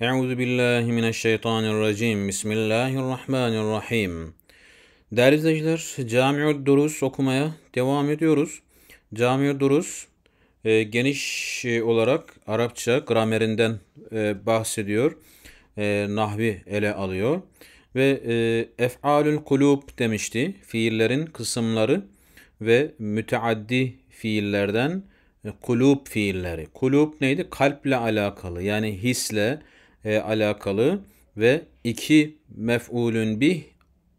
Euzu billahi mineşşeytanirracim. Bismillahirrahmanirrahim. Değerli izleyiciler, Camiu Durus okumaya devam ediyoruz. Camiu Durus e, geniş e, olarak Arapça gramerinden e, bahsediyor. E, nahvi ele alıyor ve e, ef'alül kulub demişti. Fiillerin kısımları ve müteaddi fiillerden e, kulub fiilleri. Kulub neydi? Kalple alakalı yani hisle, e, alakalı ve iki mef'ulün bih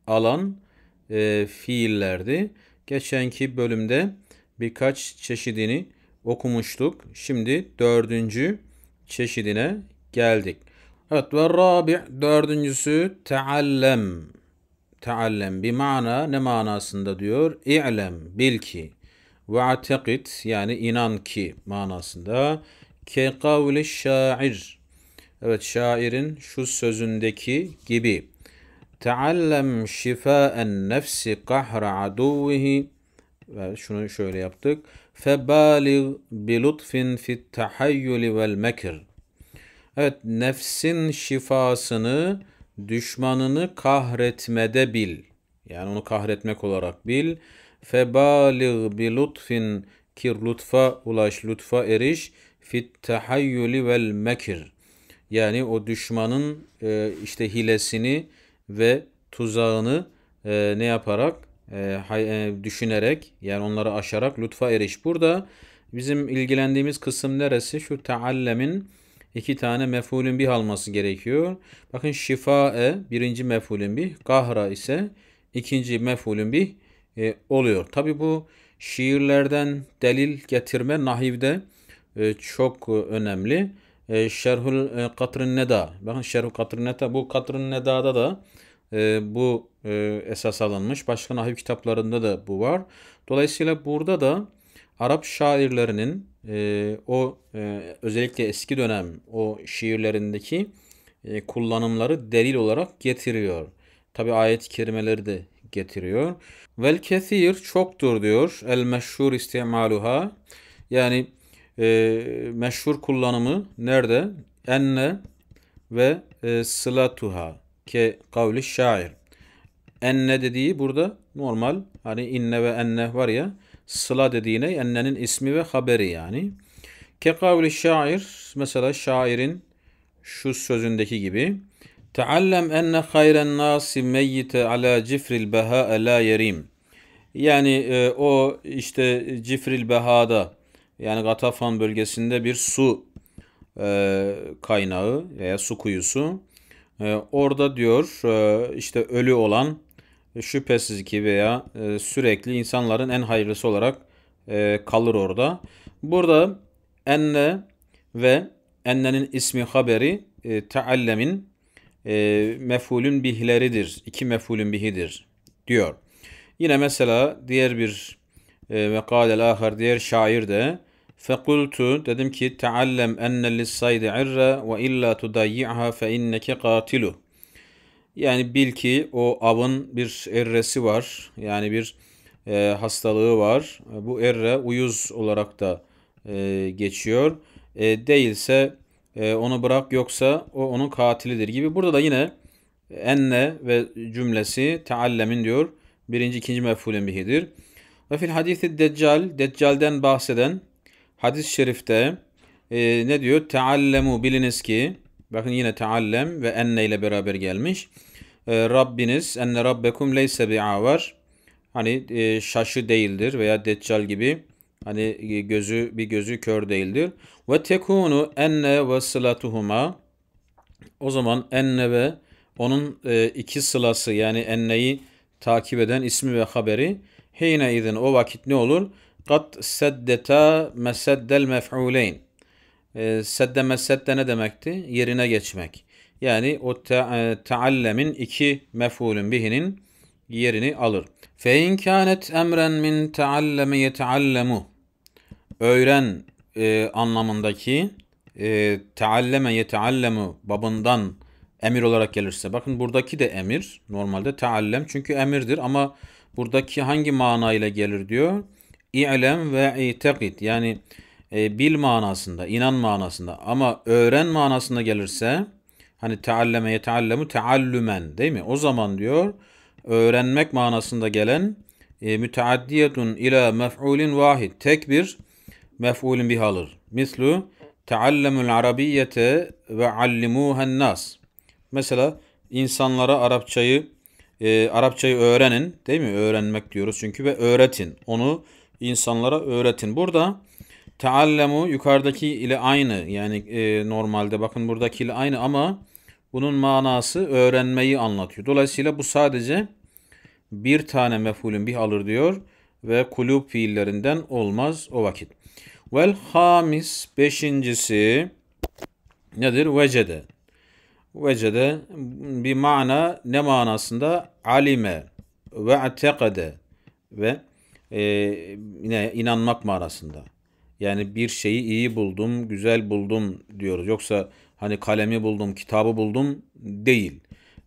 alan e, fiillerdi. Geçenki bölümde birkaç çeşidini okumuştuk. Şimdi dördüncü çeşidine geldik. Evet ve rabi dördüncüsü teallem. Teallem bir mana ne manasında diyor? İ'lem bil ki ve atekit yani inan ki manasında ke kavli şair Evet şairin şu sözündeki gibi. Teallem şifaen nefsi kahra aduvvihi. ve şunu şöyle yaptık. Febalig bilutfin fit tahayyuli vel mekir. Evet nefsin şifasını düşmanını kahretmede bil. Yani onu kahretmek olarak bil. Febalig bilutfin ki lutfa ulaş, lutfa eriş fit tahayyuli vel mekir. Yani o düşmanın e, işte hilesini ve tuzağını e, ne yaparak e, hay, e, düşünerek yani onları aşarak lütfa eriş. Burada bizim ilgilendiğimiz kısım neresi? Şu taallemin iki tane mefulün bir alması gerekiyor. Bakın şifae birinci mefulün bir, kahra ise ikinci mefulün bir e, oluyor. Tabi bu şiirlerden delil getirme nahivde e, çok önemli e, Şerhül e, Neda. Bakın Şerhül Katrın Neda. Bu Katrın Neda'da da e, bu e, esas alınmış. Başka nahiv kitaplarında da bu var. Dolayısıyla burada da Arap şairlerinin e, o e, özellikle eski dönem o şiirlerindeki e, kullanımları delil olarak getiriyor. Tabi ayet-i kerimeleri de getiriyor. Vel kesir çoktur diyor. El meşhur istimaluha. Yani e, meşhur kullanımı nerede? Enne ve e, sılatuha ke kavli şair. Enne dediği burada normal hani inne ve enne var ya sıla dediğine ennenin ismi ve haberi yani. Ke kavli şair mesela şairin şu sözündeki gibi. Teallem enne hayren nasi meyyite ala cifril beha la yerim. Yani e, o işte Cifril Beha'da yani Gatafan bölgesinde bir su e, kaynağı veya su kuyusu. E, orada diyor e, işte ölü olan e, şüphesiz ki veya e, sürekli insanların en hayırlısı olarak e, kalır orada. Burada enne ve ennenin ismi haberi e, teallemin e, mefulün bihleridir. İki mefulün bihidir diyor. Yine mesela diğer bir e, mekalel ahar diğer şair de Fekultu dedim ki teallem enne lissaydi irre ve illa tudayyi'ha fe inneke katilu. Yani bil ki o avın bir erresi var. Yani bir e, hastalığı var. Bu erre uyuz olarak da e, geçiyor. E, değilse e, onu bırak yoksa o onun katilidir gibi. Burada da yine enne ve cümlesi teallemin diyor. Birinci ikinci mef'ulün bihidir. Ve fil hadisi deccal, deccalden bahseden hadis-i şerifte e, ne diyor? Teallemu biliniz ki bakın yine teallem ve enne ile beraber gelmiş. E, Rabbiniz enne rabbekum leyse bi'a var. Hani e, şaşı değildir veya deccal gibi hani e, gözü bir gözü kör değildir. Ve tekunu enne ve sılatuhuma o zaman enne ve onun e, iki sılası yani enneyi takip eden ismi ve haberi heyne izin o vakit ne olur? Kat seddeta meseddel mef'uleyn. E, sedde mesedde ne demekti? Yerine geçmek. Yani o taallemin e, iki mef'ulün bihinin yerini alır. Fe in kânet emren min taalleme yeteallemu. Öğren e, anlamındaki e, taalleme yeteallemu babından emir olarak gelirse. Bakın buradaki de emir. Normalde taallem çünkü emirdir ama buradaki hangi manayla gelir diyor. İ'lem ve i'tekid yani e, bil manasında, inan manasında ama öğren manasında gelirse hani tealleme yeteallemu teallümen değil mi? O zaman diyor öğrenmek manasında gelen e, müteaddiyetun ila mef'ulin vahid tek bir mef'ulün bir alır. Mislu teallemul arabiyyete ve allimuhen nas. Mesela insanlara Arapçayı e, Arapçayı öğrenin değil mi? Öğrenmek diyoruz çünkü ve öğretin. Onu insanlara öğretin. Burada Teallemu yukarıdaki ile aynı yani e, normalde bakın buradaki ile aynı ama bunun manası öğrenmeyi anlatıyor. Dolayısıyla bu sadece bir tane mefulün bir alır diyor ve kulüp fiillerinden olmaz o vakit. Vel hamis beşincisi nedir? Vecede. Vecede bir mana ne manasında? Alime ve atekade ve e, yine inanmak arasında? Yani bir şeyi iyi buldum, güzel buldum diyoruz. Yoksa hani kalemi buldum, kitabı buldum değil.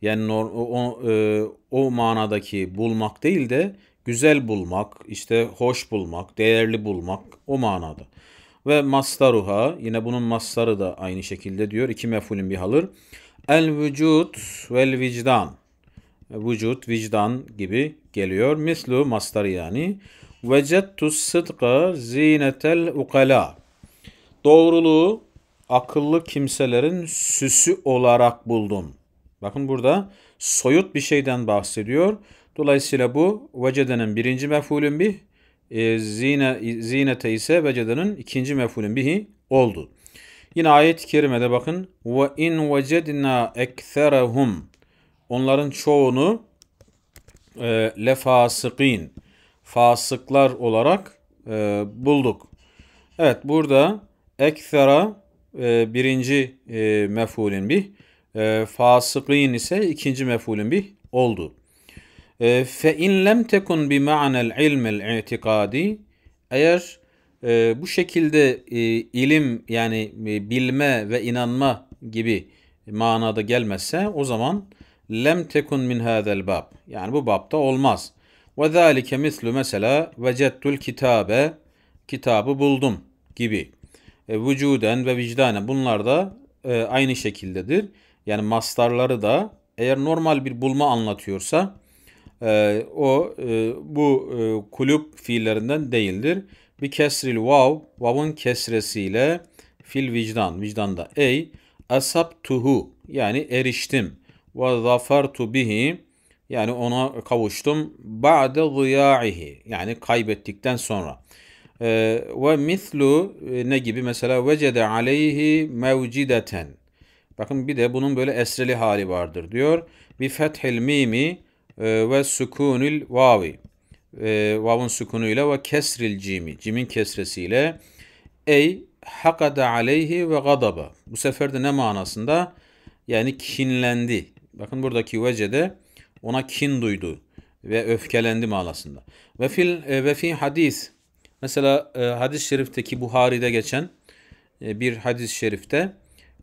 Yani o, o, e, o manadaki bulmak değil de güzel bulmak, işte hoş bulmak, değerli bulmak o manada. Ve mastaruha yine bunun mastarı da aynı şekilde diyor. İki mefulün bir halır. El vücut vel vicdan. Vücut, vicdan gibi geliyor. Mislu mastar yani. Vecettu sıdka zinetel ukala. Doğruluğu akıllı kimselerin süsü olarak buldum. Bakın burada soyut bir şeyden bahsediyor. Dolayısıyla bu vecedenin birinci mefulün bir e, zine, zinete ise vecedenin ikinci mefulün bihi oldu. Yine ayet-i kerimede bakın. Ve in vecedna ekserehum. Onların çoğunu e, ee, lefasıkîn fasıklar olarak e, bulduk. Evet burada ekthera e, birinci e, mefulün bih e, fasıkîn ise ikinci mefulün bir oldu. E, fe in lem tekun bi ma'nel ilmel itikadi eğer e, bu şekilde e, ilim yani e, bilme ve inanma gibi manada gelmezse o zaman lem tekun min hadel bab. Yani bu babta olmaz. Ve zalike mislu mesela vecettul kitabe kitabı buldum gibi. E, vücuden ve vicdanen bunlar da e, aynı şekildedir. Yani mastarları da eğer normal bir bulma anlatıyorsa e, o e, bu e, kulüp fiillerinden değildir. Bir kesril vav, vav'ın kesresiyle fil vicdan, vicdanda ey asab tuhu yani eriştim ve zafertu bihi yani ona kavuştum ba'de ziyaihi yani kaybettikten sonra. Ee, ve mislu e, ne gibi mesela vecede aleyhi mevcideten. Bakın bir de bunun böyle esreli hali vardır diyor. Bi fethil mimi e, ve sukunil vavi. E, vavun sukunuyla ve kesril cimi. Cimin kesresiyle. Ey hakada aleyhi ve gadaba. Bu sefer de ne manasında? Yani kinlendi Bakın buradaki vecede ona kin duydu ve öfkelendi manasında. Ve fil e, ve fi hadis. Mesela e, hadis-i şerifteki Buhari'de geçen e, bir hadis-i şerifte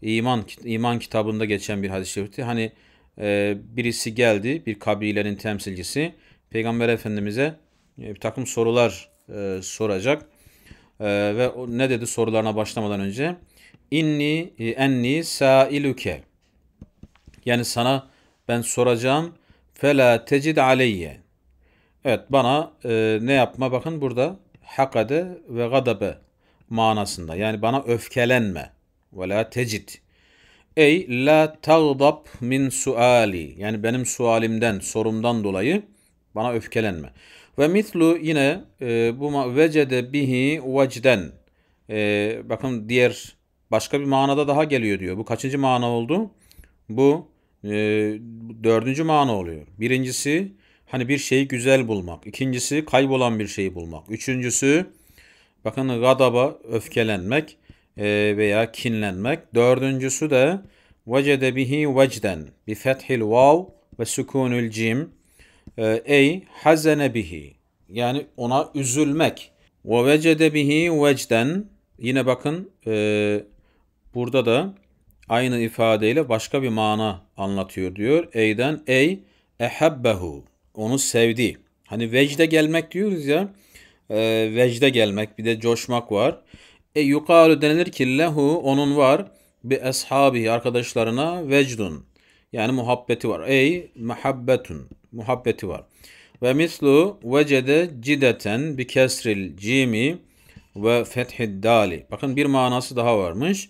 iman iman kitabında geçen bir hadis-i şerifti. Hani birisi geldi bir kabilenin temsilcisi Peygamber Efendimiz'e bir takım sorular soracak. ve ne dedi sorularına başlamadan önce? İnni enni sailuke. Yani sana ben soracağım fela tecid aleyye. Evet bana e, ne yapma bakın burada hakade ve gadabe manasında. Yani bana öfkelenme. Ve la tecid. Ey la tagdab min suali. Yani benim sualimden, sorumdan dolayı bana öfkelenme. Ve mitlu yine e, bu vecede bihi vecden. E, bakın diğer başka bir manada daha geliyor diyor. Bu kaçıncı mana oldu? Bu e, dördüncü mana oluyor. Birincisi hani bir şeyi güzel bulmak. İkincisi kaybolan bir şeyi bulmak. Üçüncüsü bakın gadaba öfkelenmek e, veya kinlenmek. Dördüncüsü de vecede bihi vecden bi fethil vav ve sükunül cim e, ey hazene bihi yani ona üzülmek. Ve vecede bihi vecden yine bakın e, burada da aynı ifadeyle başka bir mana anlatıyor diyor. Eyden ey ehebbehu onu sevdi. Hani vecde gelmek diyoruz ya. E, vecde gelmek bir de coşmak var. E yukarı denilir ki lehu onun var bir eshabi arkadaşlarına vecdun. Yani muhabbeti var. Ey muhabbetun muhabbeti var. Ve mislu vecede cideten bi kesril cimi ve fethid dali. Bakın bir manası daha varmış.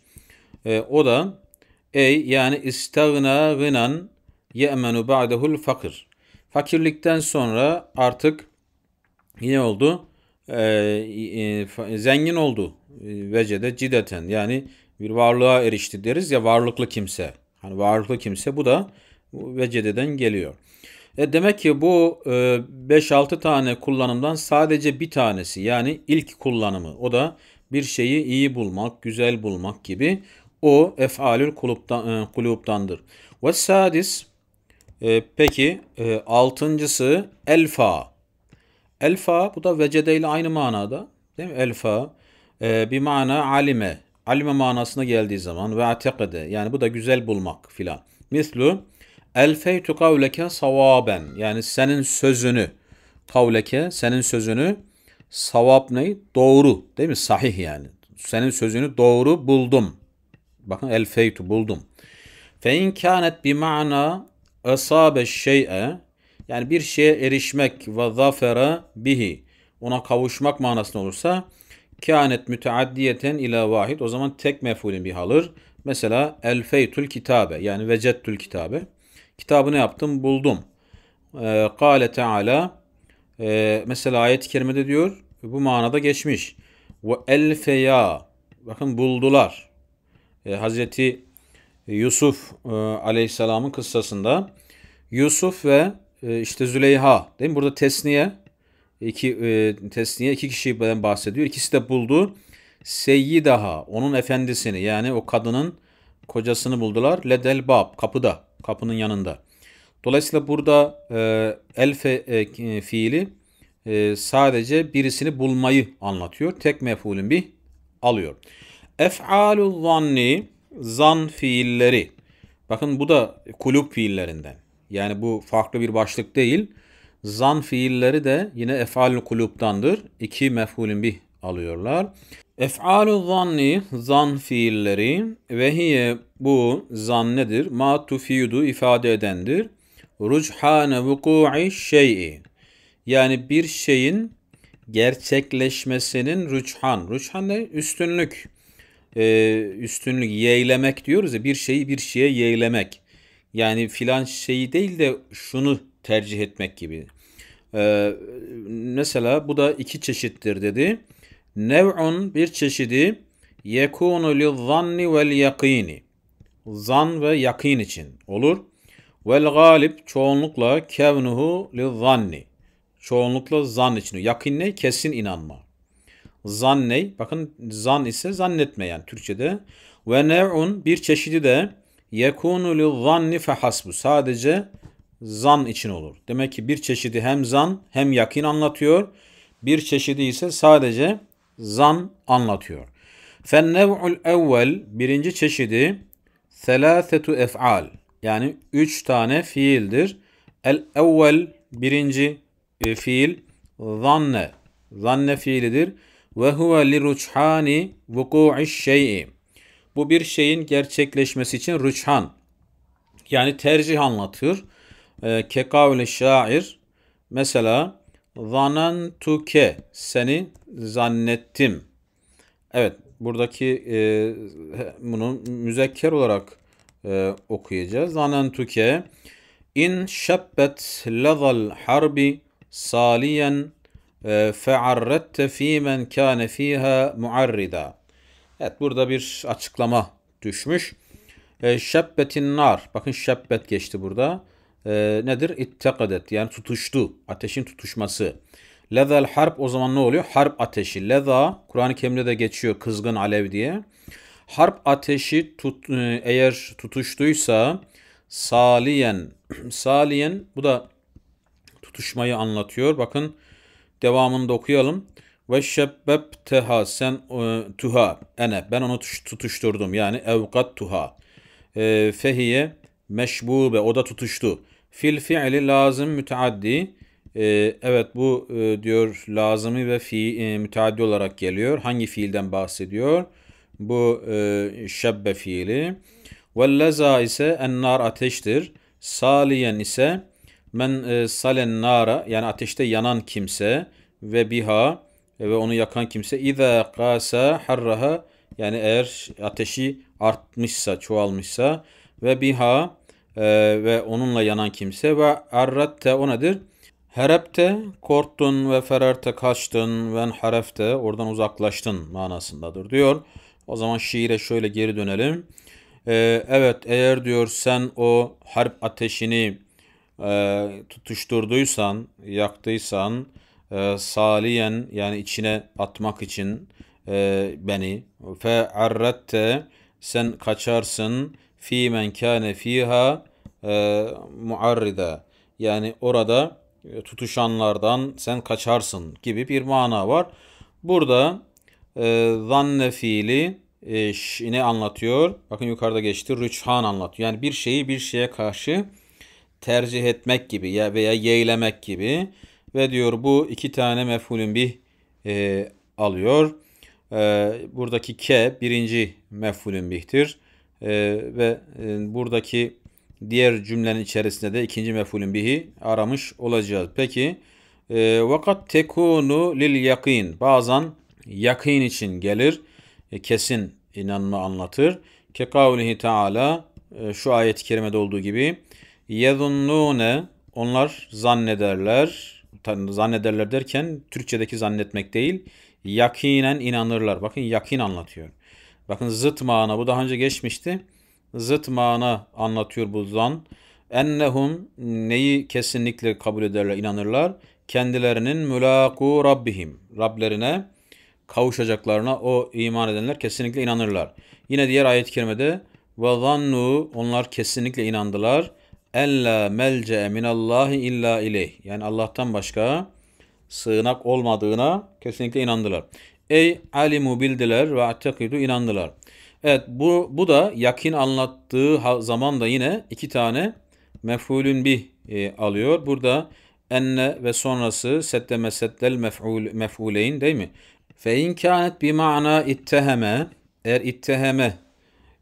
E, o da Ey yani istagna gınan ye'menu ba'dehul fakir. Fakirlikten sonra artık ne oldu? Ee, e, e, zengin oldu. Ee, vecede cideten yani bir varlığa erişti deriz ya varlıklı kimse. Hani varlıklı kimse bu da vecededen geliyor. E demek ki bu 5-6 e, tane kullanımdan sadece bir tanesi yani ilk kullanımı o da bir şeyi iyi bulmak, güzel bulmak gibi. O efalül kuluptan, e, kuluptandır. Ve sadis e, peki e, altıncısı elfa. Elfa bu da vecede ile aynı manada. Değil mi? Elfa e, bir mana alime. Alime manasına geldiği zaman ve atekede yani bu da güzel bulmak filan. Mislu elfeytu kavleke savaben yani senin sözünü kavleke senin sözünü savap ne? Doğru değil mi? Sahih yani. Senin sözünü doğru buldum. Bakın el feytu buldum. Fe in kânet bi ma'na şey'e yani bir şeye erişmek ve zafere bihi ona kavuşmak manasında olursa kânet müteaddiyeten ila vahid o zaman tek mef'ulün bir halır. Mesela el feytul kitabe yani vecettül kitabe. Kitabı ne yaptım? Buldum. Ee, kâle ee, mesela ayet-i kerimede diyor bu manada geçmiş. Ve elfeya bakın buldular e, Hazreti Yusuf e, Aleyhisselam'ın kıssasında Yusuf ve e, işte Züleyha değil mi? Burada tesniye iki e, tesniye iki kişiden bahsediyor. İkisi de buldu. Seyyidaha onun efendisini yani o kadının kocasını buldular. Ledel bab kapıda, kapının yanında. Dolayısıyla burada e, el e, e, fiili e, sadece birisini bulmayı anlatıyor. Tek mefulün bir alıyor. Ef'alü zanni zan fiilleri. Bakın bu da kulüp fiillerinden. Yani bu farklı bir başlık değil. Zan fiilleri de yine ef'alü kulüptandır. İki mef'ulün bih alıyorlar. Ef'alü zanni zan fiilleri vehiye bu zan nedir? Ma tufidu ifade edendir. Rujhane vuku'i şey'i. Yani bir şeyin gerçekleşmesinin rüçhan. Rüçhan ne? Üstünlük e, üstünlük yeğlemek diyoruz ya bir şeyi bir şeye yeğlemek. Yani filan şeyi değil de şunu tercih etmek gibi. Ee, mesela bu da iki çeşittir dedi. Nev'un bir çeşidi yekunu li zanni vel yakini. Zan ve yakin için olur. Vel galip çoğunlukla kevnuhu li zanni. Çoğunlukla zan için. Yakin ne? Kesin inanma zanney bakın zan ise zannetme yani Türkçe'de ve nev'un bir çeşidi de yekunu li zanni fehasbu sadece zan için olur. Demek ki bir çeşidi hem zan hem yakin anlatıyor. Bir çeşidi ise sadece zan anlatıyor. Fennev'ul evvel birinci çeşidi selâsetu ef'al yani üç tane fiildir. El evvel birinci e, fiil zanne zanne fiilidir. Ve huve li ruchani vuku'iş şey'i. Bu bir şeyin gerçekleşmesi için ruçhan yani tercih anlatır. E, ee, Kekavle şair mesela zanantuke seni zannettim. Evet buradaki e, bunu müzekker olarak e, okuyacağız. Zanantuke in şebbet lezal harbi saliyen ee, fe'arrette fî men kâne fîhâ muarrida. Evet burada bir açıklama düşmüş. E, ee, şebbetin nar. Bakın şebbet geçti burada. Ee, nedir? İttekadet. Yani tutuştu. Ateşin tutuşması. Lezel harp o zaman ne oluyor? Harp ateşi. Leza Kur'an-ı Kerim'de de geçiyor kızgın alev diye. Harp ateşi tut, e, eğer tutuştuysa saliyen saliyen bu da tutuşmayı anlatıyor. Bakın Devamını da okuyalım. Ve şebbeb teha sen e, tuha ene ben onu tutuşturdum yani evkat tuha. E, fehiye meşbube o da tutuştu. Fil fiili lazım müteaddi. E, evet bu e, diyor lazımı ve fi müteaddi olarak geliyor. Hangi fiilden bahsediyor? Bu şebbe fiili. Ve leza ise ennar ateştir. Saliyen ise Men e, salen nara yani ateşte yanan kimse ve biha e, ve onu yakan kimse iza qasa harraha yani eğer ateşi artmışsa, çoğalmışsa ve biha e, ve onunla yanan kimse ve arratte o nedir? Herepte korktun ve fererte kaçtın ve harefte oradan uzaklaştın manasındadır diyor. O zaman şiire şöyle geri dönelim. Ee, evet eğer diyor sen o harp ateşini e, tutuşturduysan, yaktıysan e, saliyen yani içine atmak için e, beni fe arrette sen kaçarsın fi men kâne fiha e, muarrida yani orada e, tutuşanlardan sen kaçarsın gibi bir mana var. Burada e, zanne fiili e, ne anlatıyor? Bakın yukarıda geçti. Rüçhan anlatıyor. Yani bir şeyi bir şeye karşı tercih etmek gibi ya veya yeğlemek gibi ve diyor bu iki tane mef'ulün bir e, alıyor. E, buradaki ke birinci mef'ulün bih'tir e, ve e, buradaki diğer cümlenin içerisinde de ikinci mef'ulün biri aramış olacağız. Peki e, vakat tekunu lil yakin bazen yakin için gelir e, kesin inanma anlatır. Ke kavlihi taala e, şu ayet-i kerimede olduğu gibi Yezunnune onlar zannederler. Zannederler derken Türkçedeki zannetmek değil. Yakinen inanırlar. Bakın yakin anlatıyor. Bakın zıt mana bu daha önce geçmişti. Zıt mana anlatıyor bu zan. Ennehum neyi kesinlikle kabul ederler, inanırlar. Kendilerinin mülaku Rabbihim. Rablerine kavuşacaklarına o iman edenler kesinlikle inanırlar. Yine diğer ayet-i kerimede ve zannu onlar kesinlikle inandılar Ella melce minallahi illa ileyh. Yani Allah'tan başka sığınak olmadığına kesinlikle inandılar. Ey alimu bildiler ve atekidu inandılar. Evet bu, bu da yakin anlattığı zaman da yine iki tane mef'ulün bir e, alıyor. Burada enne ve sonrası sette meseddel mef'ul, mef'uleyn değil mi? Fe in kânet bi ma'na itteheme eğer itteheme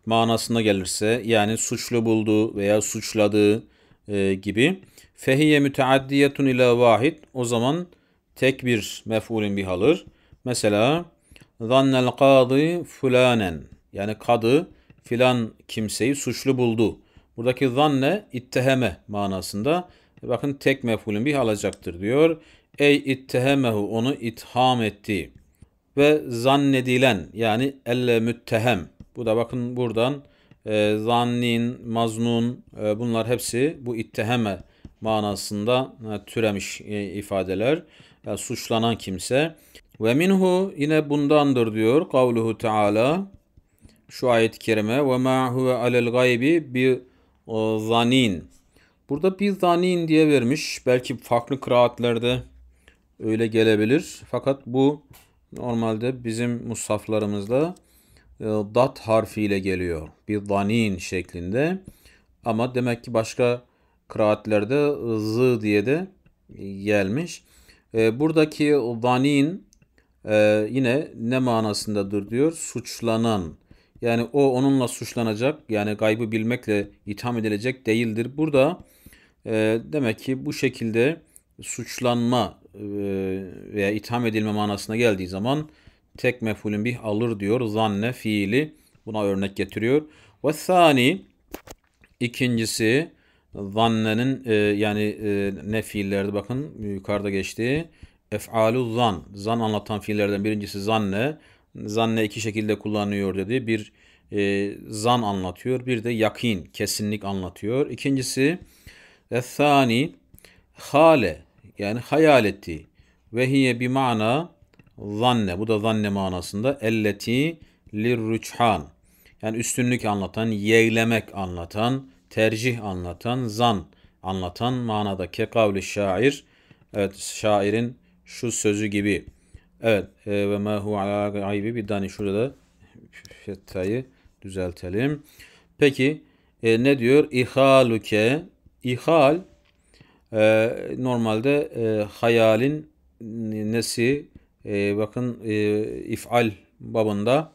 manasına gelirse yani suçlu bulduğu veya suçladığı e, gibi fehiye müteaddiyetun ila vahid o zaman tek bir mef'ulün bir halır Mesela zannel kadı fulanen yani kadı filan kimseyi suçlu buldu. Buradaki zanne itteheme manasında bakın tek mef'ulün bir alacaktır diyor. Ey ittehemehu onu itham etti ve zannedilen yani elle müttehem bu da bakın buradan e, zannin, maznun e, bunlar hepsi bu itteheme manasında e, türemiş e, ifadeler. E, suçlanan kimse. Ve minhu yine bundandır diyor kavluhu Teala şu ayet-i kerime ve ma huve alel gaybi bi e, zanin. Burada bir zanin diye vermiş. Belki farklı kıraatlerde öyle gelebilir. Fakat bu normalde bizim musaflarımızda e, dat harfiyle geliyor. Bir danin şeklinde. Ama demek ki başka kıraatlerde zı diye de gelmiş. E, buradaki danin e, yine ne manasındadır diyor? Suçlanan. Yani o onunla suçlanacak yani gaybı bilmekle itham edilecek değildir. Burada e, demek ki bu şekilde suçlanma e, veya itham edilme manasına geldiği zaman tek mefulün bih alır diyor. Zanne fiili buna örnek getiriyor. Ve sani ikincisi zannenin e, yani e, ne fiillerde bakın yukarıda geçti. Ef'alu zan. Zan anlatan fiillerden birincisi zanne. Zanne iki şekilde kullanıyor dedi. Bir e, zan anlatıyor. Bir de yakin, kesinlik anlatıyor. İkincisi ethani hale yani hayal etti. Ve hiye bir mana zanne. Bu da zanne manasında. Elleti lirruçhan. Yani üstünlük anlatan, yeğlemek anlatan, tercih anlatan, zan anlatan manada kekavli şair. Evet şairin şu sözü gibi. Evet e, ve mehu ala gaybi bir tane şurada fettayı düzeltelim. Peki e, ne diyor? İhaluke İhal e, normalde e, hayalin nesi e, bakın e, if'al babında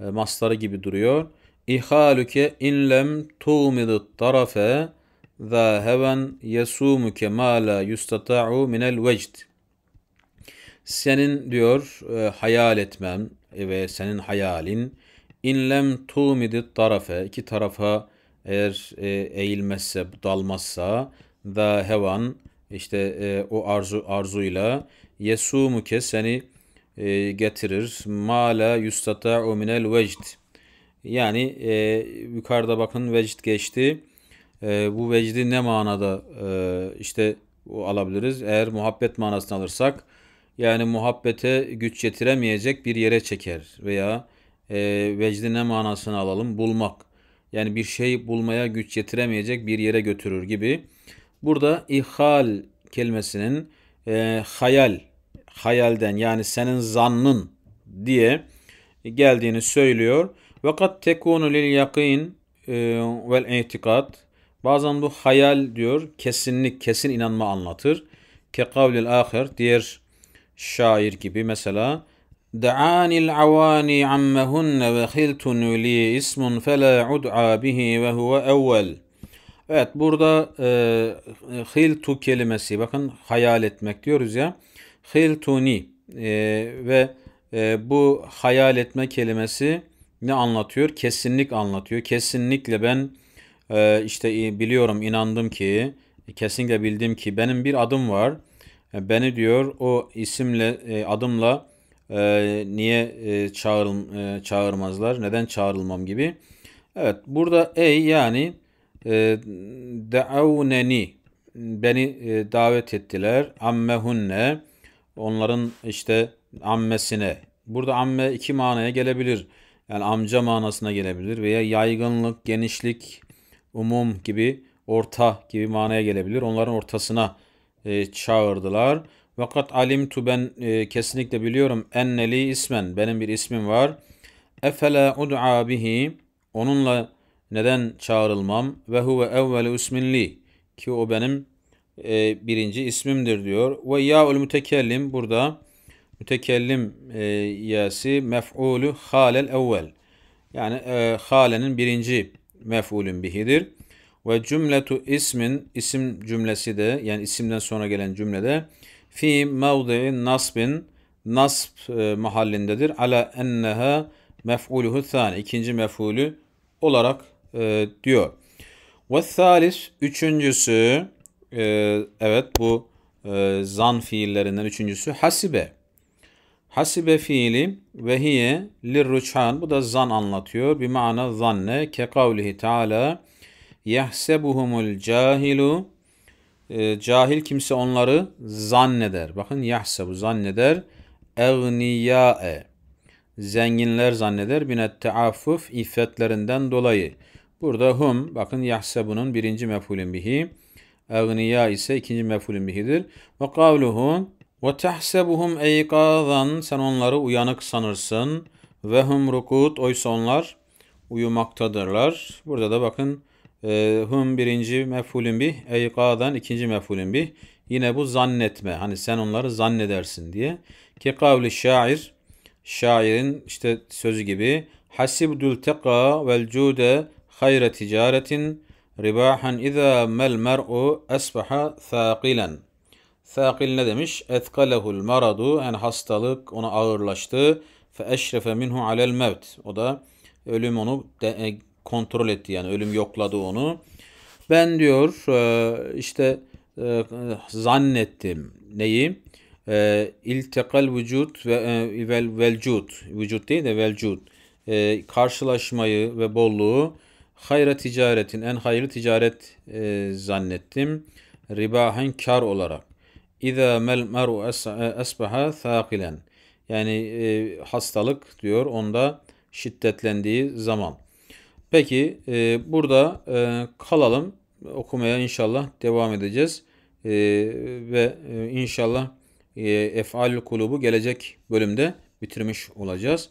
e, masları gibi duruyor. İhaluke inlem lem tarafe za heven yesumuke ma la yustata'u minel vecd. Senin diyor e, hayal etmem e, ve senin hayalin inlem lem tarafe iki tarafa eğer e, eğilmezse dalmazsa da hevan işte e, o arzu arzuyla ke seni e, getirir. Mala Yustata Ominel vecd. Yani e, yukarıda bakın vecd geçti. E, bu vecdi ne manada e, işte o alabiliriz. Eğer muhabbet manasını alırsak yani muhabbete güç getiremeyecek bir yere çeker veya e, vecdi ne manasını alalım bulmak. Yani bir şey bulmaya güç getiremeyecek bir yere götürür gibi Burada ihal kelimesinin e, hayal, hayalden yani senin zannın diye geldiğini söylüyor. Ve kad tekunu lil yakin e, vel itikat. Bazen bu hayal diyor kesinlik, kesin inanma anlatır. Ke kavlil ahir diğer şair gibi mesela Da'anil avani ammehunne ve khiltunu li ismun fela ud'a bihi ve huve evvel. Evet burada e, hiltu kelimesi bakın hayal etmek diyoruz ya. Hiltuni e, ve e, bu hayal etme kelimesi ne anlatıyor? Kesinlik anlatıyor. Kesinlikle ben e, işte biliyorum inandım ki e, kesinlikle bildim ki benim bir adım var. E, beni diyor o isimle e, adımla e, niye e, çağırıl, e, çağırmazlar? Neden çağrılmam gibi. Evet burada ey yani ee, De'avneni beni e, davet ettiler. Ammehunne onların işte ammesine. Burada amme iki manaya gelebilir. Yani amca manasına gelebilir veya yaygınlık, genişlik, umum gibi, orta gibi manaya gelebilir. Onların ortasına e, çağırdılar. Vakat alimtu ben e, kesinlikle biliyorum enneli ismen benim bir ismim var. Efela ud'a bihi onunla neden çağrılmam? Ve huve evvelu isminli ki o benim e, birinci ismimdir diyor. Ve yaul mütekellim burada mütekellim e, yası mef'ulu halel evvel. Yani e, halenin birinci mef'ulün bihidir. Ve cümletu ismin isim cümlesi de yani isimden sonra gelen cümlede fi mevdi'i nasbin nasb e, mahallindedir. Ala enneha mef'uluhu thani. ikinci mef'ulü olarak e, diyor. Ve thalis üçüncüsü e, evet bu e, zan fiillerinden üçüncüsü hasibe. Hasibe fiili ve hiye lirruçhan bu da zan anlatıyor. Bir mana zanne ke kavlihi teala yahsebuhumul cahilu e, cahil kimse onları zanneder. Bakın yahsebu zanneder eğniyae zenginler zanneder binet teafuf iffetlerinden dolayı. Burada hum bakın yahsebunun birinci mefulün bihi. Agniya ise ikinci mefulün bihidir. Ve kavluhu ve tehsebuhum eykadan sen onları uyanık sanırsın. Ve hum rukut oysa onlar uyumaktadırlar. Burada da bakın e, hum birinci mefulün bih, eykadan ikinci mefulün bih. Yine bu zannetme. Hani sen onları zannedersin diye. Ki kavli şair, şairin işte sözü gibi. Hasibdül teka vel cude hayra ticaretin ribahan izâ mel mer'u esbaha thâkilen. Thâkil ne demiş? Etkalehul maradu. Yani hastalık ona ağırlaştı. Fe eşrefe minhu alel mevt. O da ölüm onu de, e, kontrol etti yani ölüm yokladı onu. Ben diyor e, işte e, zannettim neyi? E, iltekal vücut ve e, vel, velcut. Vücut değil de velcut. E, karşılaşmayı ve bolluğu Hayra ticaretin en hayırlı ticaret e, zannettim. Ribahen kar olarak. İza mel meru e, esbaha thakilen. Yani e, hastalık diyor onda şiddetlendiği zaman. Peki e, burada e, kalalım. Okumaya inşallah devam edeceğiz. E, ve e, inşallah e, efal kulubu gelecek bölümde bitirmiş olacağız